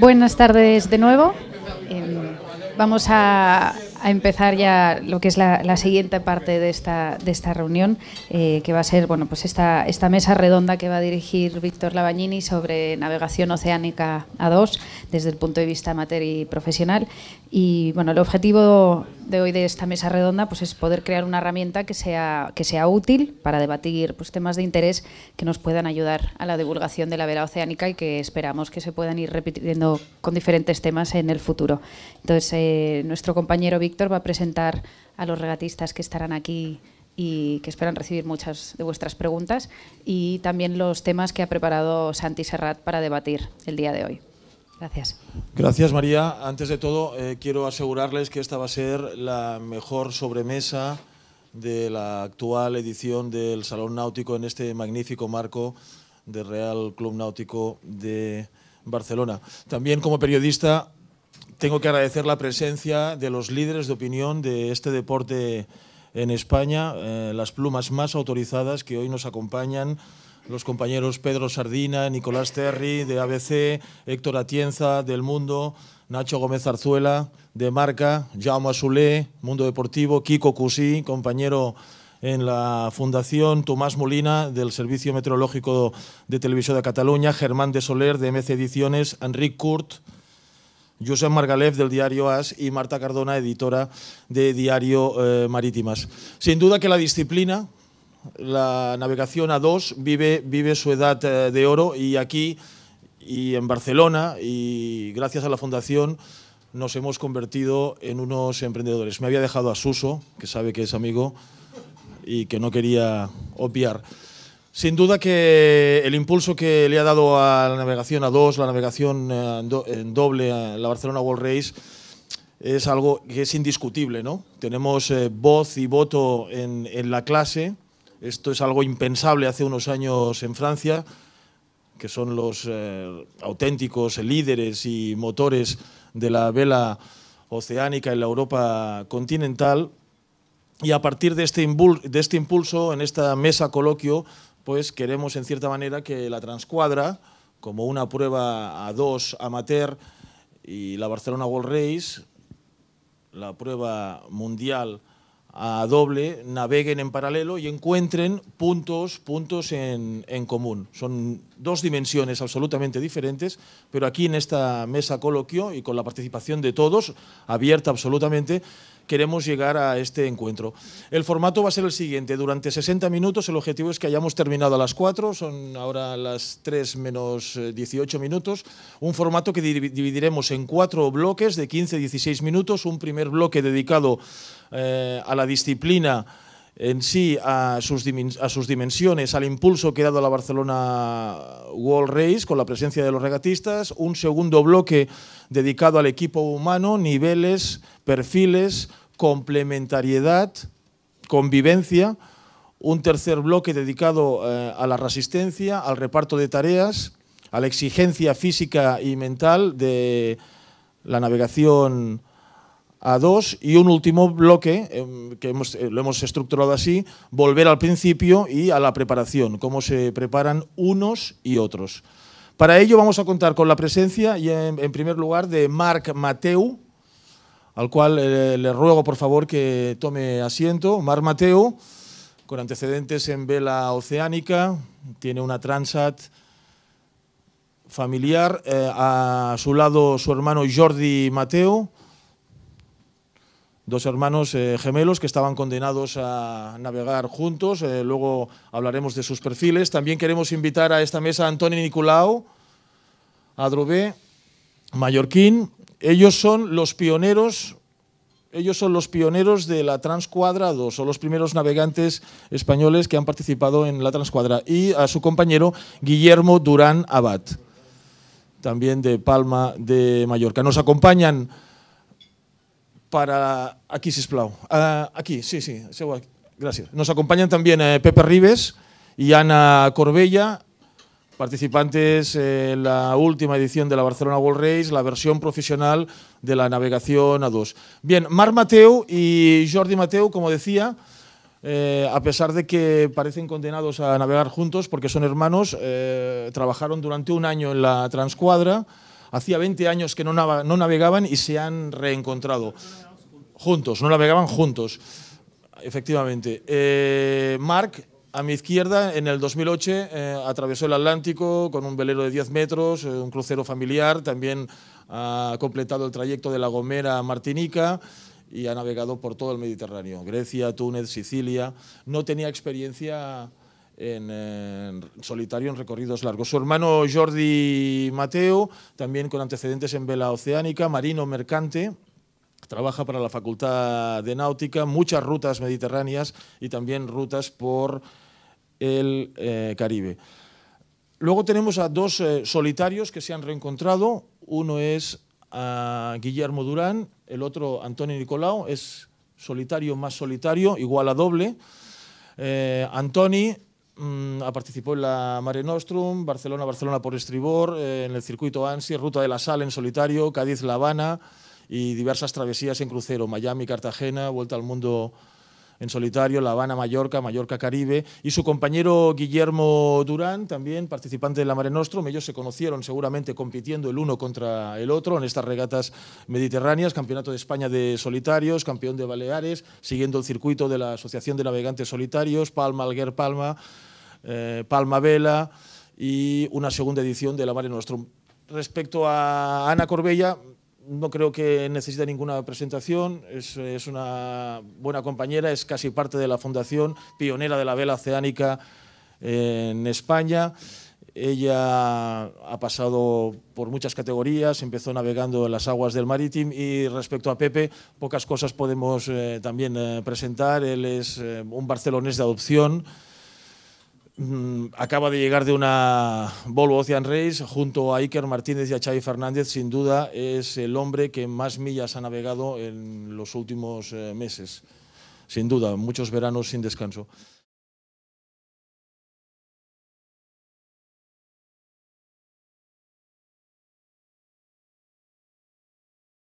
Buenas tardes de nuevo. Em, vamos a, empezar ya lo que es la, siguiente parte de esta, de esta reunión, eh, que va a ser bueno, pues esta, esta mesa redonda que va a dirigir Víctor Lavagnini sobre navegación oceánica a dos desde el punto de vista amateur y profesional. Y bueno, el objetivo de hoy de esta mesa redonda pues es poder crear una herramienta que sea, que sea útil para debatir pues, temas de interés que nos puedan ayudar a la divulgación de la vela oceánica y que esperamos que se puedan ir repitiendo con diferentes temas en el futuro. Entonces, eh, nuestro compañero Víctor va a presentar a los regatistas que estarán aquí y que esperan recibir muchas de vuestras preguntas y también los temas que ha preparado Santi Serrat para debatir el día de hoy. Gracias. Gracias, María. Antes de todo, eh, quiero asegurarles que esta va a ser la mejor sobremesa de la actual edición del Salón Náutico en este magnífico marco del Real Club Náutico de Barcelona. También como periodista tengo que agradecer la presencia de los líderes de opinión de este deporte en España, eh, las plumas más autorizadas que hoy nos acompañan los compañeros Pedro Sardina, Nicolás Terry de ABC, Héctor Atienza del Mundo, Nacho Gómez Arzuela de Marca, Jaume Azulé, Mundo Deportivo, Kiko Cusí, compañero en la Fundación Tomás Molina del Servicio Meteorológico de Televisión de Cataluña, Germán de Soler de MC Ediciones, Enric Kurt, Josep Margalef del diario AS y Marta Cardona, editora de Diario eh, Marítimas. Sin duda que la disciplina la navegación a 2 vive, su edad eh, de oro y aquí y en Barcelona y gracias a la fundación nos hemos convertido en unos emprendedores. Me había dejado a Suso, que sabe que es amigo y que no quería obviar. Sin duda que el impulso que le ha dado a la navegación a 2 la navegación eh, en doble, eh, la Barcelona World Race, es algo que es indiscutible, ¿no? Tenemos voz y voto en, la clase esto es algo impensable hace unos años en Francia, que son los eh, auténticos líderes y motores de la vela oceánica en la Europa continental. Y a partir este de este, impulso, en esta mesa coloquio, pues queremos en cierta manera que la transcuadra, como una prueba a dos amateur y la Barcelona World Race, la prueba mundial a doble naveguen en paralelo y encuentren puntos, puntos en, en común. Son dos dimensiones absolutamente diferentes, pero aquí en esta mesa coloquio y con la participación de todos, abierta absolutamente, queremos llegar a este encuentro. El formato va a ser el siguiente, durante 60 minutos el objetivo es que hayamos terminado a las 4, son ahora las 3 menos 18 eh, minutos, un formato que dividiremos en cuatro bloques de 15-16 minutos, un primer bloque dedicado eh, a la disciplina en sí a sus, a sus, dimensiones, al impulso que ha dado la Barcelona World Race con la presencia de los regatistas, un segundo bloque dedicado al equipo humano, niveles, perfiles, complementariedad, convivencia, un tercer bloque dedicado eh, a la resistencia, al reparto de tareas, a la exigencia física y mental de la navegación a dos y un último bloque, em, que eh, lo hemos estructurado así, volver al principio y a la preparación, cómo se preparan unos y otros. Para ello vamos a contar con la presencia, y en, primer lugar, de Marc Mateu, al cual eh, le ruego por favor que tome asiento. Marc Mateu, con antecedentes en vela oceánica, tiene una Transat familiar, eh, a su lado su hermano Jordi Mateu, dos hermanos eh, gemelos que estaban condenados a navegar juntos. Eh, luego hablaremos de sus perfiles. También queremos invitar a esta mesa a Antonio Nicolau, a Mallorquín. Ellos son los pioneros. Ellos son los pioneros de la Transcuadra 2, son los primeros navegantes españoles que han participado en la Transcuadra. Y a su compañero Guillermo Durán Abad, también de Palma de Mallorca. Nos acompañan para... Aquí, se plau. Ah, aquí, sí, sí, Gracias. Nos acompañan también eh, Pepe Rives y Ana Corbella, participantes en eh, la última edición de la Barcelona World Race, la versión profesional de la navegación a dos. Bien, Mar Mateu y Jordi Mateu, como decía, eh, a pesar de que parecen condenados a navegar juntos porque son hermanos, trabajaron durante un año en la Transcuadra, hacía 20 años que no, navegaban y se han reencontrado. Juntos, no navegaban juntos, efectivamente. Eh, Mark, a mi izquierda, en el 2008, eh, atravesó el Atlántico con un velero de 10 metros, eh, un crucero familiar, también ha completado el trayecto de La Gomera a Martinica y ha navegado por todo el Mediterráneo, Grecia, Túnez, Sicilia. No tenía experiencia en, solitario en recorridos largos. Su hermano Jordi Mateo, también con antecedentes en vela oceánica, marino mercante. Trabaja para la Facultad de Náutica, muchas rutas mediterráneas y también rutas por el eh, Caribe. Luego tenemos a dos eh, solitarios que se han reencontrado. Uno es a Guillermo Durán, el otro Antonio Nicolau, es solitario más solitario, igual a doble. Eh, Antonio Mm, participó en la Mare Nostrum, Barcelona, Barcelona por estribor, eh, en el circuito ANSI, Ruta de la Sal en solitario, Cádiz, La Habana y diversas travesías en crucero, Miami, Cartagena, Vuelta al Mundo en solitario, La Habana, Mallorca, Mallorca, Caribe. Y su compañero Guillermo Durán, también participante de la Mare Nostrum. Ellos se conocieron seguramente compitiendo el uno contra el otro en estas regatas mediterráneas, Campeonato de España de Solitarios, campeón de Baleares, siguiendo el circuito de la Asociación de Navegantes Solitarios, Palma, Alguer, Palma eh, Palma Vela y una segunda edición de La Mare Nostrum. Respecto a Ana Corbella, no creo que necesite ninguna presentación, es, una buena compañera, es casi parte de la fundación, pionera de la vela oceánica en España. Ella ha pasado por muchas categorías, empezó navegando en las aguas del Marítim y respecto a Pepe, pocas cosas podemos eh, también eh, presentar. Él es un barcelonés de adopción, Mm, acaba de llegar de una Volvo Ocean Race junto a Iker Martínez y a Xavi Fernández. Sin duda es el hombre que más millas ha navegado en los últimos eh, meses. Sin duda, muchos veranos sin descanso.